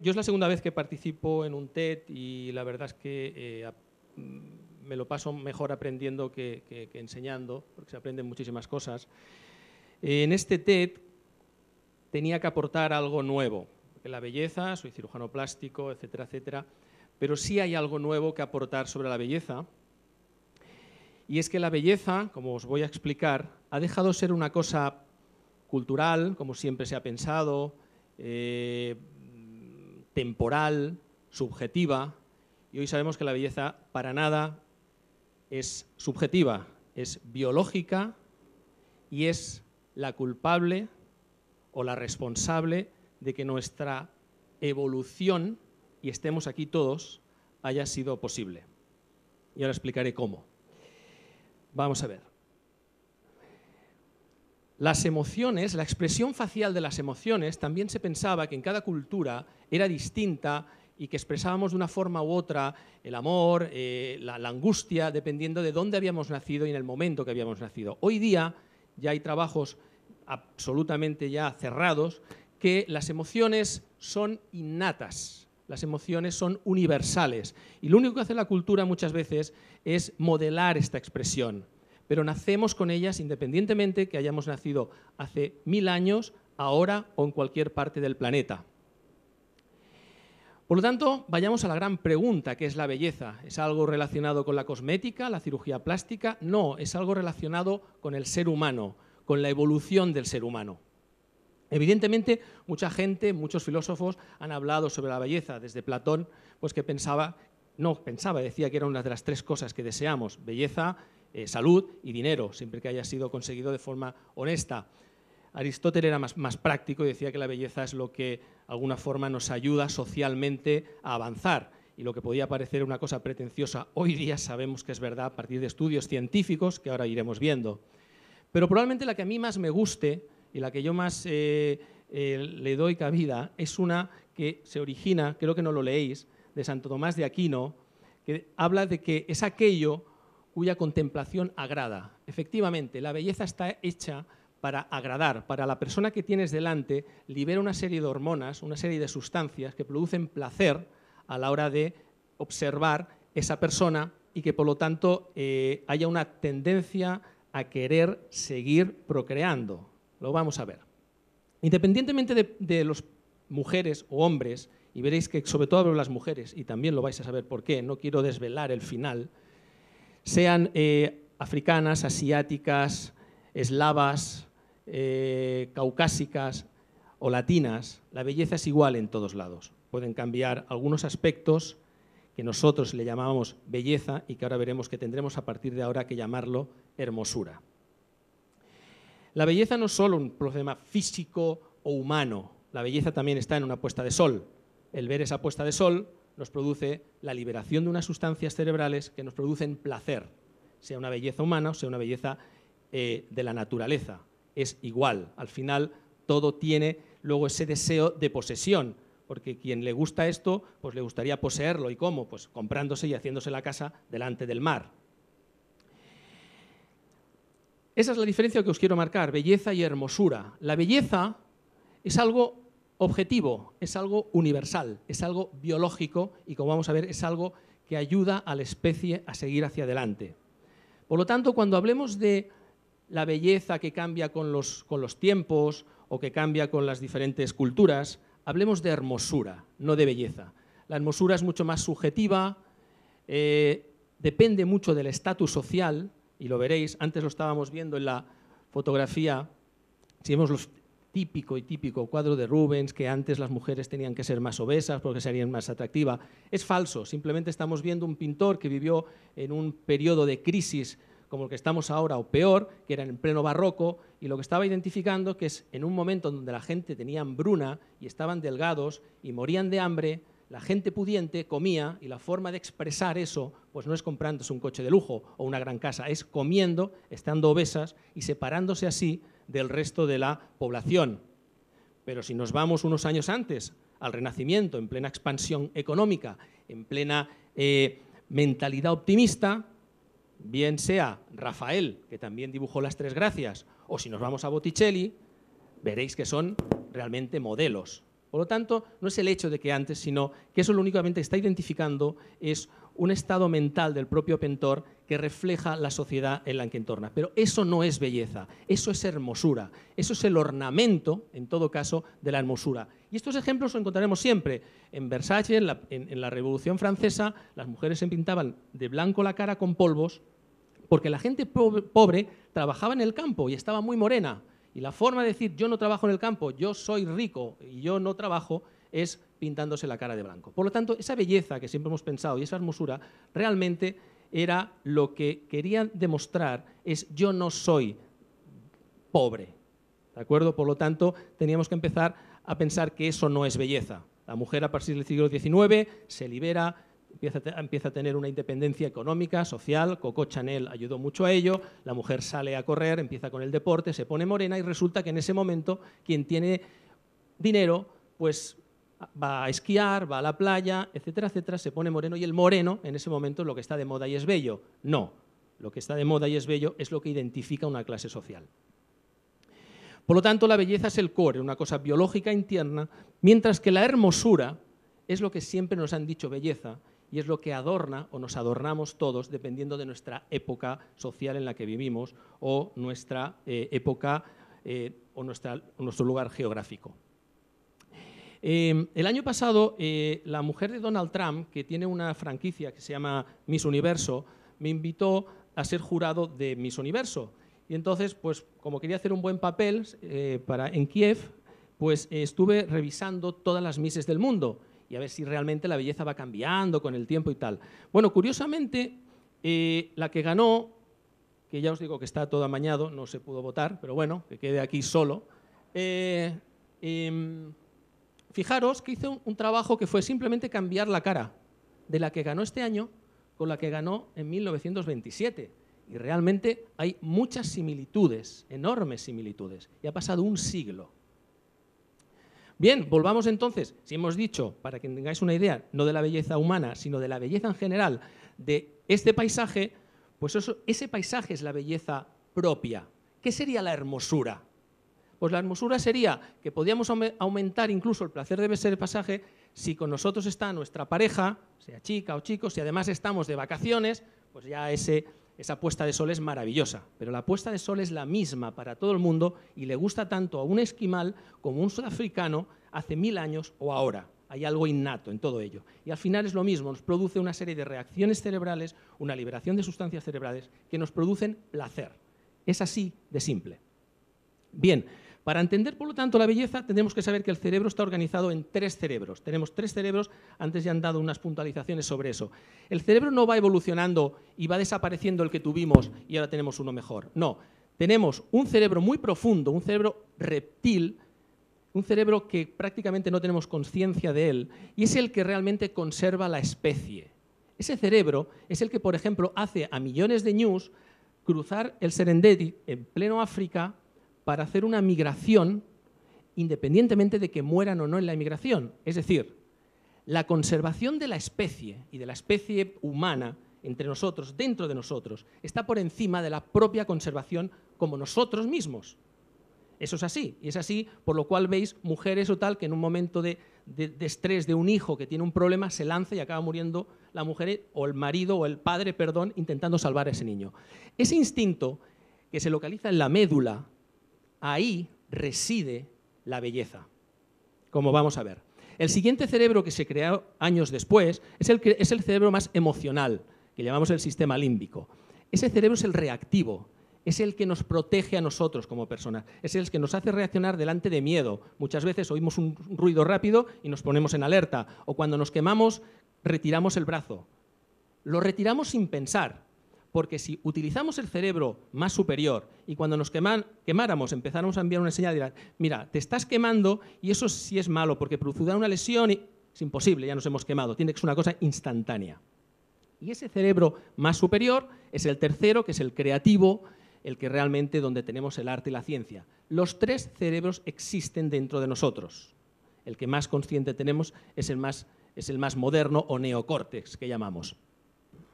Yo es la segunda vez que participo en un TED y la verdad es que eh, me lo paso mejor aprendiendo que, enseñando, porque se aprenden muchísimas cosas. en este TED tenía que aportar algo nuevo, la belleza, soy cirujano plástico, etcétera, etcétera, pero sí hay algo nuevo que aportar sobre la belleza, y es que la belleza, como os voy a explicar, ha dejado de ser una cosa cultural, como siempre se ha pensado, eh, temporal, subjetiva, y hoy sabemos que la belleza para nada es subjetiva, es biológica y es la culpable o la responsable de que nuestra evolución, y estemos aquí todos, haya sido posible. Y ahora explicaré cómo. Vamos a ver. Las emociones, la expresión facial de las emociones, también se pensaba que en cada cultura era distinta y que expresábamos de una forma u otra el amor, eh, la, la, angustia, dependiendo de dónde habíamos nacido y en el momento que habíamos nacido. Hoy día ya hay trabajos absolutamente ya cerrados que las emociones son innatas, las emociones son universales y lo único que hace la cultura muchas veces es modelar esta expresión pero nacemos con ellas independientemente que hayamos nacido hace mil años, ahora o en cualquier parte del planeta. Por lo tanto, vayamos a la gran pregunta, que es la belleza. ¿Es algo relacionado con la cosmética, la cirugía plástica? No, es algo relacionado con el ser humano, con la evolución del ser humano. Evidentemente, mucha gente, muchos filósofos han hablado sobre la belleza, desde Platón, pues que pensaba, no pensaba, decía que era una de las tres cosas que deseamos, belleza, eh, salud y dinero, siempre que haya sido conseguido de forma honesta. Aristóteles era más, más práctico y decía que la belleza es lo que, de alguna forma, nos ayuda socialmente a avanzar. Y lo que podía parecer una cosa pretenciosa, hoy día sabemos que es verdad a partir de estudios científicos que ahora iremos viendo. Pero probablemente la que a mí más me guste y la que yo más eh, eh, le doy cabida es una que se origina, creo que no lo leéis, de Santo Tomás de Aquino, que habla de que es aquello cuya contemplación agrada. Efectivamente, la belleza está hecha para agradar, para la persona que tienes delante, libera una serie de hormonas, una serie de sustancias que producen placer a la hora de observar esa persona y que por lo tanto eh, haya una tendencia a querer seguir procreando. Lo vamos a ver. Independientemente de, de las mujeres o hombres, y veréis que sobre todo hablo las mujeres, y también lo vais a saber por qué, no quiero desvelar el final, sean eh, africanas, asiáticas, eslavas, eh, caucásicas o latinas, la belleza es igual en todos lados. Pueden cambiar algunos aspectos que nosotros le llamábamos belleza y que ahora veremos que tendremos a partir de ahora que llamarlo hermosura. La belleza no es solo un problema físico o humano, la belleza también está en una puesta de sol. El ver esa puesta de sol nos produce la liberación de unas sustancias cerebrales que nos producen placer, sea una belleza humana o sea una belleza eh, de la naturaleza. Es igual, al final todo tiene luego ese deseo de posesión, porque quien le gusta esto, pues le gustaría poseerlo. ¿Y cómo? Pues comprándose y haciéndose la casa delante del mar. Esa es la diferencia que os quiero marcar, belleza y hermosura. La belleza es algo objetivo, es algo universal, es algo biológico y como vamos a ver es algo que ayuda a la especie a seguir hacia adelante. Por lo tanto, cuando hablemos de la belleza que cambia con los, con los tiempos o que cambia con las diferentes culturas, hablemos de hermosura, no de belleza. La hermosura es mucho más subjetiva, eh, depende mucho del estatus social, y lo veréis, antes lo estábamos viendo en la fotografía, si vemos los, típico y típico cuadro de Rubens, que antes las mujeres tenían que ser más obesas porque serían más atractivas. Es falso, simplemente estamos viendo un pintor que vivió en un periodo de crisis como el que estamos ahora o peor, que era en pleno barroco, y lo que estaba identificando que es en un momento donde la gente tenía hambruna y estaban delgados y morían de hambre, la gente pudiente comía y la forma de expresar eso pues no es comprándose un coche de lujo o una gran casa, es comiendo, estando obesas y separándose así del resto de la población. Pero si nos vamos unos años antes, al Renacimiento, en plena expansión económica, en plena eh, mentalidad optimista, bien sea Rafael, que también dibujó las tres gracias, o si nos vamos a Botticelli, veréis que son realmente modelos. Por lo tanto, no es el hecho de que antes, sino que eso lo únicamente está identificando es un estado mental del propio pintor que refleja la sociedad en la que entorna. Pero eso no es belleza, eso es hermosura, eso es el ornamento, en todo caso, de la hermosura. Y estos ejemplos los encontraremos siempre. En Versace, en la, Revolución Francesa, las mujeres se pintaban de blanco la cara con polvos, porque la gente pobre trabajaba en el campo y estaba muy morena. Y la forma de decir yo no trabajo en el campo, yo soy rico y yo no trabajo, es pintándose la cara de blanco. Por lo tanto, esa belleza que siempre hemos pensado y esa hermosura realmente era lo que querían demostrar es yo no soy pobre. ¿De acuerdo? Por lo tanto, teníamos que empezar a pensar que eso no es belleza. La mujer a partir del siglo XIX se libera, empieza a, empieza a tener una independencia económica, social, Coco Chanel ayudó mucho a ello, la mujer sale a correr, empieza con el deporte, se pone morena y resulta que en ese momento quien tiene dinero pues va a esquiar, va a la playa, etcétera, etcétera, se pone moreno y el moreno en ese momento es lo que está de moda y es bello. No, lo que está de moda y es bello es lo que identifica una clase social. Por lo tanto, la belleza es el core, una cosa biológica interna, mientras que la hermosura es lo que siempre nos han dicho belleza y es lo que adorna o nos adornamos todos dependiendo de nuestra época social en la que vivimos o nuestra eh, época eh, o nuestro lugar geográfico. Em, el año pasado, eh, la mujer de Donald Trump, que tiene una franquicia que se llama Miss Universo, me invitó a ser jurado de Miss Universo. Y entonces, pues como quería hacer un buen papel eh, para, en Kiev, pues eh, estuve revisando todas las Misses del mundo y a ver si realmente la belleza va cambiando con el tiempo y tal. Bueno, curiosamente, la que ganó, que ya os digo que está todo amañado, no se pudo votar, pero bueno, que quede aquí solo. Em, fijaros que hizo un trabajo que fue simplemente cambiar la cara de la que ganó este año con la que ganó en 1927. Y realmente hay muchas similitudes, enormes similitudes. Y ha pasado un siglo. Bien, volvamos entonces, si hemos dicho, para que tengáis una idea, no de la belleza humana, sino de la belleza en general de este paisaje, pues eso, ese paisaje es la belleza propia. ¿Qué sería la hermosura? Pues la hermosura sería que podíamos aumentar incluso el placer de ser el pasaje si con nosotros está nuestra pareja, sea chica o chico, si además estamos de vacaciones, pues ya esa puesta de sol es maravillosa. Pero la puesta de sol es la misma para todo el mundo y le gusta tanto a un esquimal como a un sudafricano hace mil años o ahora. Hay algo innato en todo ello. Y al final es lo mismo, nos produce una serie de reacciones cerebrales, una liberación de sustancias cerebrales que nos producen placer. Es así de simple. Bien, para entender, por lo tanto, la belleza, tenemos que saber que el cerebro está organizado en tres cerebros. Tenemos tres cerebros, antes ya han dado unas puntualizaciones sobre eso. El cerebro no va evolucionando y va desapareciendo el que tuvimos y ahora tenemos uno mejor. No, tenemos un cerebro muy profundo, un cerebro reptil, un cerebro que prácticamente no tenemos conciencia de él, y es el que realmente conserva la especie. Ese cerebro es el que, por ejemplo, hace a millones de ñus cruzar el Serengeti en pleno África para hacer una migración independientemente de que mueran o no en la migración. Es decir, la conservación de la especie y de la especie humana entre nosotros, dentro de nosotros, está por encima de la propia conservación como nosotros mismos. Eso es así, y es así, por lo cual veis mujeres o tal que en un momento de, de, estrés de un hijo que tiene un problema se lanza y acaba muriendo la mujer o el marido o el padre, perdón, intentando salvar a ese niño. Ese instinto que se localiza en la médula Ahí reside la belleza, como vamos a ver. El siguiente cerebro que se creó años después es el, que, es el cerebro más emocional, que llamamos el sistema límbico. Ese cerebro es el reactivo, es el que nos protege a nosotros como personas, es el que nos hace reaccionar delante de miedo. Muchas veces oímos un ruido rápido y nos ponemos en alerta, o cuando nos quemamos retiramos el brazo. Lo retiramos sin pensar, porque si utilizamos el cerebro más superior y cuando nos quemáramos empezáramos a enviar una señal, dirán, mira, te estás quemando y eso sí es malo porque producirá una lesión y es imposible, ya nos hemos quemado, tiene que ser una cosa instantánea. Y ese cerebro más superior es el tercero, que es el creativo, el que realmente donde tenemos el arte y la ciencia. Los tres cerebros existen dentro de nosotros. El que más consciente tenemos es el más, es el más moderno o neocórtex que llamamos.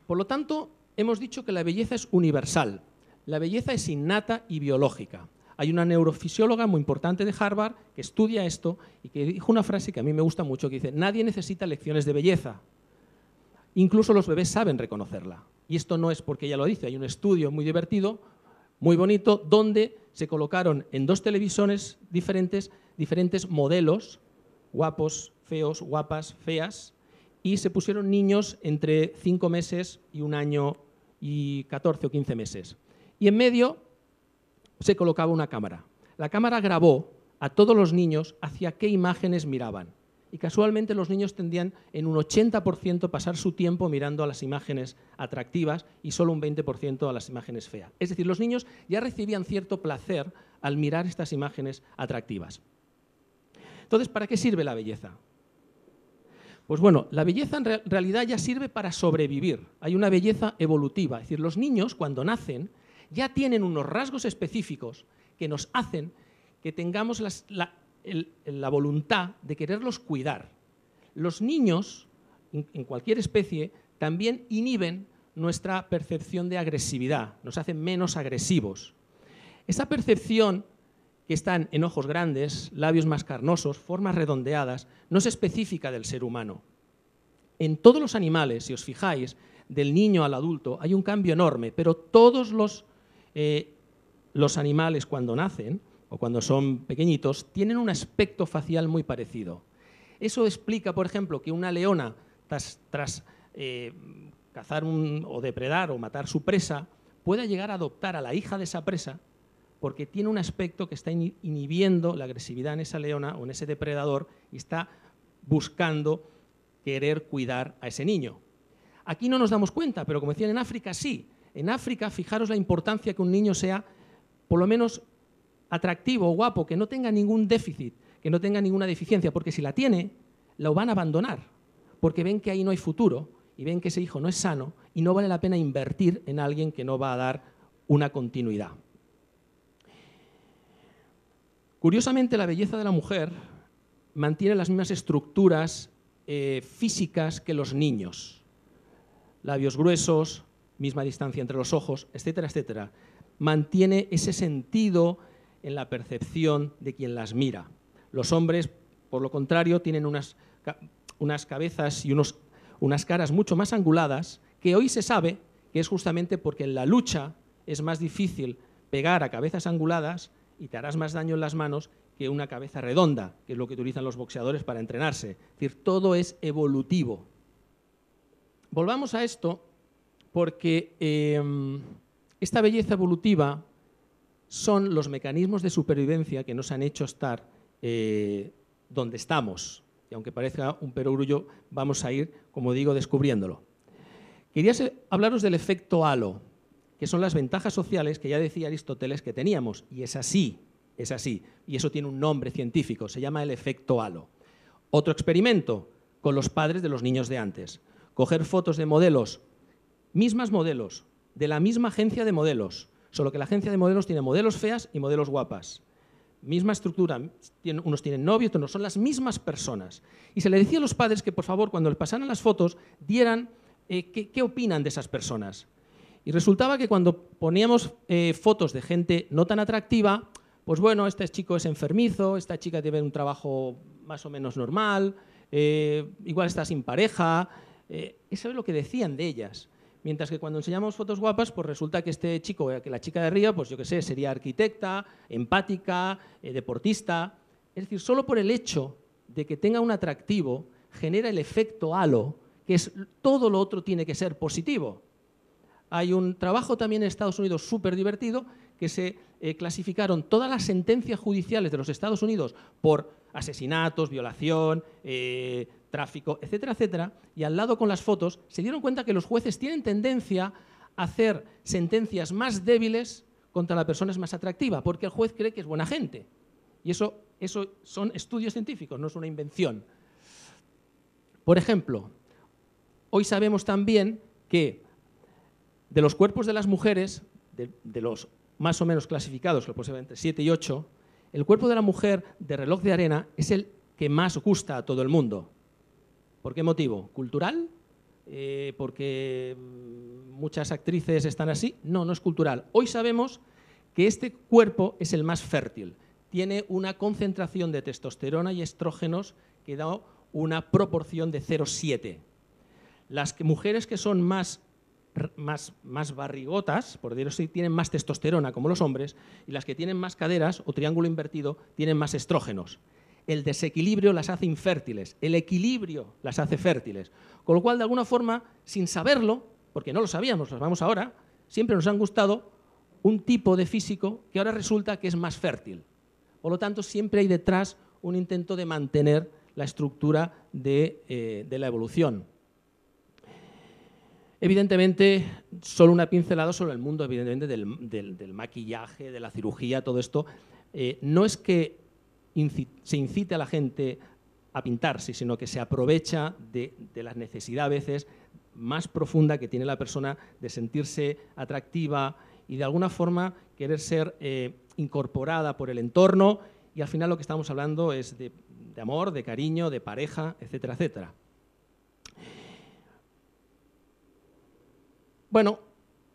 Por lo tanto, Hemos dicho que la belleza es universal, la belleza es innata y biológica. Hay una neurofisióloga muy importante de Harvard que estudia esto y que dijo una frase que a mí me gusta mucho, que dice, nadie necesita lecciones de belleza. Incluso los bebés saben reconocerla. Y esto no es porque ella lo dice, hay un estudio muy divertido, muy bonito, donde se colocaron en dos televisiones diferentes diferentes modelos, guapos, feos, guapas, feas, y se pusieron niños entre cinco meses y un año y 14 o 15 meses. Y en medio se colocaba una cámara. La cámara grabó a todos los niños hacia qué imágenes miraban. Y casualmente los niños tendían en un 80% pasar su tiempo mirando a las imágenes atractivas y solo un 20% a las imágenes feas. Es decir, los niños ya recibían cierto placer al mirar estas imágenes atractivas. Entonces, ¿para qué sirve la belleza? Pues bueno, la belleza en realidad ya sirve para sobrevivir. Hay una belleza evolutiva. Es decir, los niños cuando nacen ya tienen unos rasgos específicos que nos hacen que tengamos la, la voluntad de quererlos cuidar. Los niños, en cualquier especie, también inhiben nuestra percepción de agresividad, nos hacen menos agresivos. Esa percepción que están en ojos grandes, labios más carnosos, formas redondeadas, no es específica del ser humano. En todos los animales, si os fijáis, del niño al adulto hay un cambio enorme, pero todos los, eh, los animales cuando nacen o cuando son pequeñitos tienen un aspecto facial muy parecido. Eso explica, por ejemplo, que una leona, tras, eh, cazar o depredar o matar su presa, pueda llegar a adoptar a la hija de esa presa porque tiene un aspecto que está inhibiendo la agresividad en esa leona o en ese depredador y está buscando querer cuidar a ese niño. Aquí no nos damos cuenta, pero como decían en África sí. En África, fijaros la importancia que un niño sea por lo menos atractivo o guapo, que no tenga ningún déficit, que no tenga ninguna deficiencia, porque si la tiene, lo van a abandonar, porque ven que ahí no hay futuro y ven que ese hijo no es sano y no vale la pena invertir en alguien que no va a dar una continuidad. Curiosamente, la belleza de la mujer mantiene las mismas estructuras eh, físicas que los niños. Labios gruesos, misma distancia entre los ojos, etcétera, etcétera. Mantiene ese sentido en la percepción de quien las mira. Los hombres, por lo contrario, tienen unas, cabezas y unos, unas caras mucho más anguladas, que hoy se sabe que es justamente porque en la lucha es más difícil pegar a cabezas anguladas y te harás más daño en las manos que una cabeza redonda, que es lo que utilizan los boxeadores para entrenarse. Es decir, todo es evolutivo. Volvamos a esto porque em, esta belleza evolutiva son los mecanismos de supervivencia que nos han hecho estar eh, donde estamos. Y aunque parezca un perogrullo, vamos a ir, como digo, descubriéndolo. Quería hablaros del efecto halo que son las ventajas sociales que ya decía Aristóteles que teníamos. Y es así, es así. Y eso tiene un nombre científico, se llama el efecto halo. Otro experimento con los padres de los niños de antes. Coger fotos de modelos, mismas modelos, de la misma agencia de modelos, solo que la agencia de modelos tiene modelos feas y modelos guapas. Misma estructura, unos tienen novios, otros no, son las mismas personas. Y se le decía a los padres que, por favor, cuando les pasaran las fotos, dieran eh, qué, qué opinan de esas personas. Y resultaba que cuando poníamos eh, fotos de gente no tan atractiva, pues bueno, este chico es enfermizo, esta chica tiene un trabajo más o menos normal, eh, igual está sin pareja. Eh, eso lo que decían de ellas. Mientras que cuando enseñamos fotos guapas, pues resulta que este chico, eh, que la chica de arriba, pues yo qué sé, sería arquitecta, empática, deportista. Es decir, solo por el hecho de que tenga un atractivo, genera el efecto halo, que es todo lo otro tiene que ser positivo hay un trabajo también en Estados Unidos súper divertido que se eh, clasificaron todas las sentencias judiciales de los Estados Unidos por asesinatos, violación, eh, tráfico, etcétera, etcétera, y al lado con las fotos se dieron cuenta que los jueces tienen tendencia a hacer sentencias más débiles contra la persona más atractiva, porque el juez cree que es buena gente. Y eso, eso son estudios científicos, no es una invención. Por ejemplo, hoy sabemos también que de los cuerpos de las mujeres, de, los más o menos clasificados, que lo ser entre 7 y 8, el cuerpo de la mujer de reloj de arena es el que más gusta a todo el mundo. ¿Por qué motivo? ¿Cultural? Eh, ¿Porque muchas actrices están así? No, no es cultural. Hoy sabemos que este cuerpo es el más fértil. Tiene una concentración de testosterona y estrógenos que da una proporción de 0,7. Las mujeres que son más más, más barrigotas, por decirlo así, tienen más testosterona como los hombres, y las que tienen más caderas o triángulo invertido tienen más estrógenos. El desequilibrio las hace infértiles, el equilibrio las hace fértiles. Con lo cual, de alguna forma, sin saberlo, porque no lo sabíamos, las vamos ahora, siempre nos han gustado un tipo de físico que ahora resulta que es más fértil. Por lo tanto, siempre hay detrás un intento de mantener la estructura de, eh, de la evolución. Evidentemente, solo una pincelada sobre el mundo, evidentemente, del, maquillaje, de la cirugía, todo esto. Eh, no es que se incite a la gente a pintarse, sino que se aprovecha de, la necesidad a veces más profunda que tiene la persona de sentirse atractiva y de alguna forma querer ser eh, incorporada por el entorno y al final lo que estamos hablando es de amor, de cariño, de pareja, etcétera, etcétera. Bueno,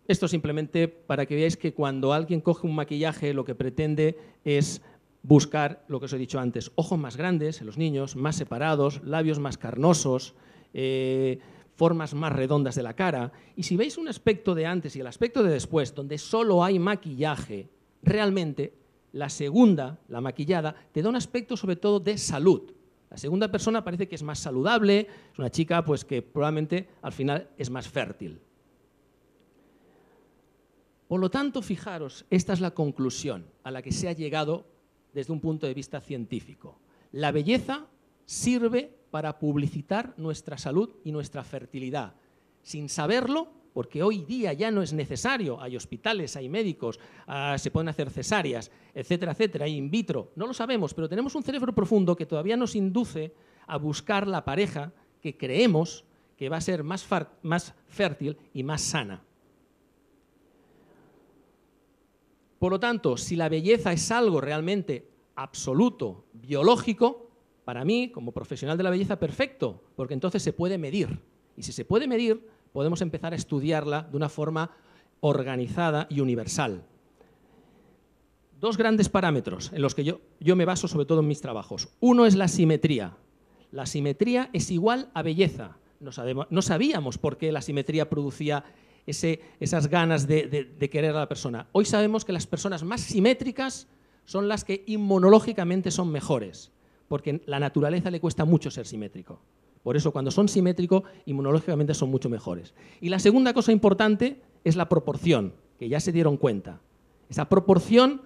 esto simplemente para que veáis que cuando alguien coge un maquillaje lo que pretende es buscar lo que os he dicho antes, ojos más grandes en los niños, más separados, labios más carnosos, eh, formas más redondas de la cara. Y si veis un aspecto de antes y el aspecto de después, donde solo hay maquillaje, realmente la segunda, la maquillada, te da un aspecto sobre todo de salud. La segunda persona parece que es más saludable, es una chica pues que probablemente al final es más fértil. Por lo tanto, fijaros, esta es la conclusión a la que se ha llegado desde un punto de vista científico. La belleza sirve para publicitar nuestra salud y nuestra fertilidad. Sin saberlo, porque hoy día ya no es necesario, hay hospitales, hay médicos, ah, se pueden hacer cesáreas, etcétera, etcétera, hay in vitro, no lo sabemos, pero tenemos un cerebro profundo que todavía nos induce a buscar la pareja que creemos que va a ser más fértil y más sana. Por lo tanto, si la belleza es algo realmente absoluto, biológico, para mí, como profesional de la belleza, perfecto, porque entonces se puede medir. Y si se puede medir, podemos empezar a estudiarla de una forma organizada y universal. Dos grandes parámetros en los que yo, yo me baso sobre todo en mis trabajos. Uno es la simetría. La simetría es igual a belleza. No, no sabíamos por qué la simetría producía esas ganas de, querer a la persona. Hoy sabemos que las personas más simétricas son las que inmunológicamente son mejores, porque la naturaleza le cuesta mucho ser simétrico. Por eso cuando son simétricos, inmunológicamente son mucho mejores. Y la segunda cosa importante es la proporción, que ya se dieron cuenta. Esa proporción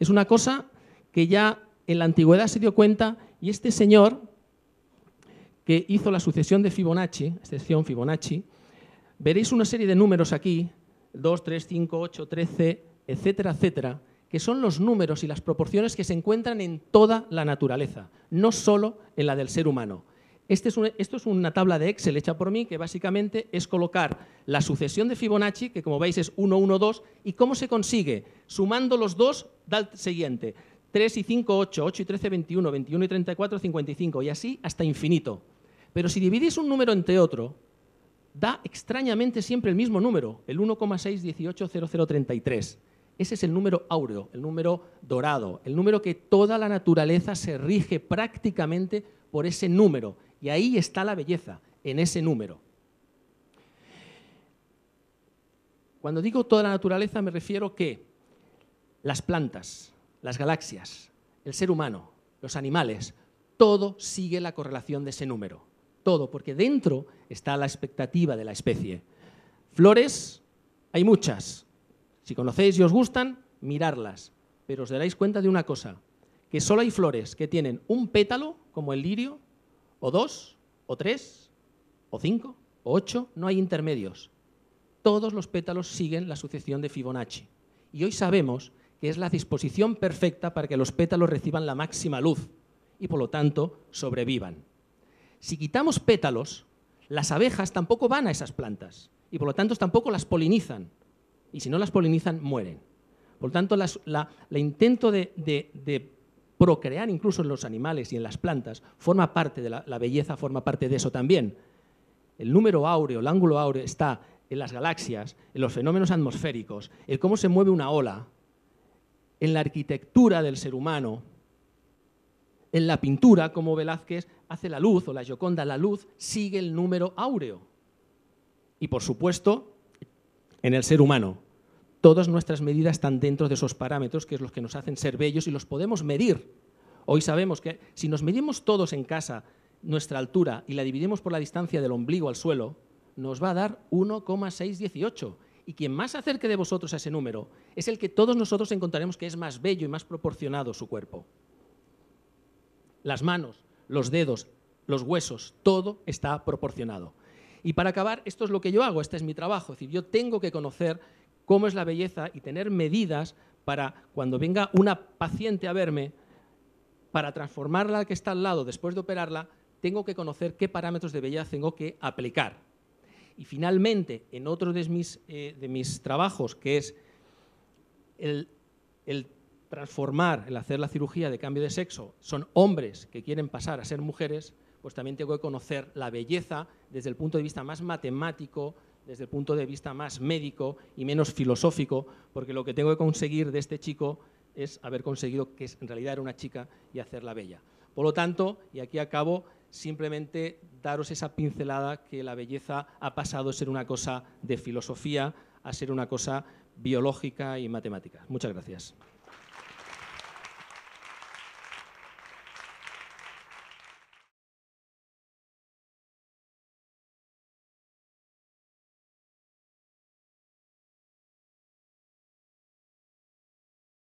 es una cosa que ya en la antigüedad se dio cuenta y este señor que hizo la sucesión de Fibonacci, excepción Fibonacci, veréis una serie de números aquí, 2, 3, 5, 8, 13, etcétera, etcétera, que son los números y las proporciones que se encuentran en toda la naturaleza, no solo en la del ser humano. Este es esto es una tabla de Excel hecha por mí que básicamente es colocar la sucesión de Fibonacci, que como veis es 1, 1, 2, y cómo se consigue. Sumando los dos, da el siguiente. 3 y 5, 8, 8 y 13, 21, 21 y 34, 55, y así hasta infinito. Pero si dividís un número entre otro, da extrañamente siempre el mismo número, el 1,6180033. Ese es el número áureo, el número dorado, el número que toda la naturaleza se rige prácticamente por ese número. Y ahí está la belleza, en ese número. Cuando digo toda la naturaleza me refiero que las plantas, las galaxias, el ser humano, los animales, todo sigue la correlación de ese número todo, porque dentro está la expectativa de la especie. Flores, hay muchas. Si conocéis y os gustan, mirarlas. Pero os daréis cuenta de una cosa, que solo hay flores que tienen un pétalo, como el lirio, o dos, o tres, o cinco, o ocho, no hay intermedios. Todos los pétalos siguen la sucesión de Fibonacci. Y hoy sabemos que es la disposición perfecta para que los pétalos reciban la máxima luz y por lo tanto sobrevivan. Si quitamos pétalos, las abejas tampoco van a esas plantas y por lo tanto tampoco las polinizan. Y si no las polinizan, mueren. Por lo tanto, el intento de, procrear incluso en los animales y en las plantas forma parte de la, la belleza, forma parte de eso también. El número áureo, el ángulo áureo está en las galaxias, en los fenómenos atmosféricos, en cómo se mueve una ola, en la arquitectura del ser humano, en la pintura, como Velázquez hace la luz, o la Gioconda, la luz sigue el número áureo. Y por supuesto, en el ser humano. Todas nuestras medidas están dentro de esos parámetros, que es los que nos hacen ser bellos y los podemos medir. Hoy sabemos que si nos medimos todos en casa nuestra altura y la dividimos por la distancia del ombligo al suelo, nos va a dar 1,618. Y quien más se acerque de vosotros a ese número es el que todos nosotros encontraremos que es más bello y más proporcionado su cuerpo las manos, los dedos, los huesos, todo está proporcionado. Y para acabar, esto es lo que yo hago, este es mi trabajo, es decir, yo tengo que conocer cómo es la belleza y tener medidas para cuando venga una paciente a verme, para transformarla que está al lado después de operarla, tengo que conocer qué parámetros de belleza tengo que aplicar. Y finalmente, en otro de mis, eh, de mis trabajos, que es el, el transformar, el hacer la cirugía de cambio de sexo, son hombres que quieren pasar a ser mujeres, pues también tengo que conocer la belleza desde el punto de vista más matemático, desde el punto de vista más médico y menos filosófico, porque lo que tengo que conseguir de este chico es haber conseguido que en realidad era una chica y hacerla bella. Por lo tanto, y aquí acabo, simplemente daros esa pincelada que la belleza ha pasado de ser una cosa de filosofía a ser una cosa biológica y matemática. Muchas gracias.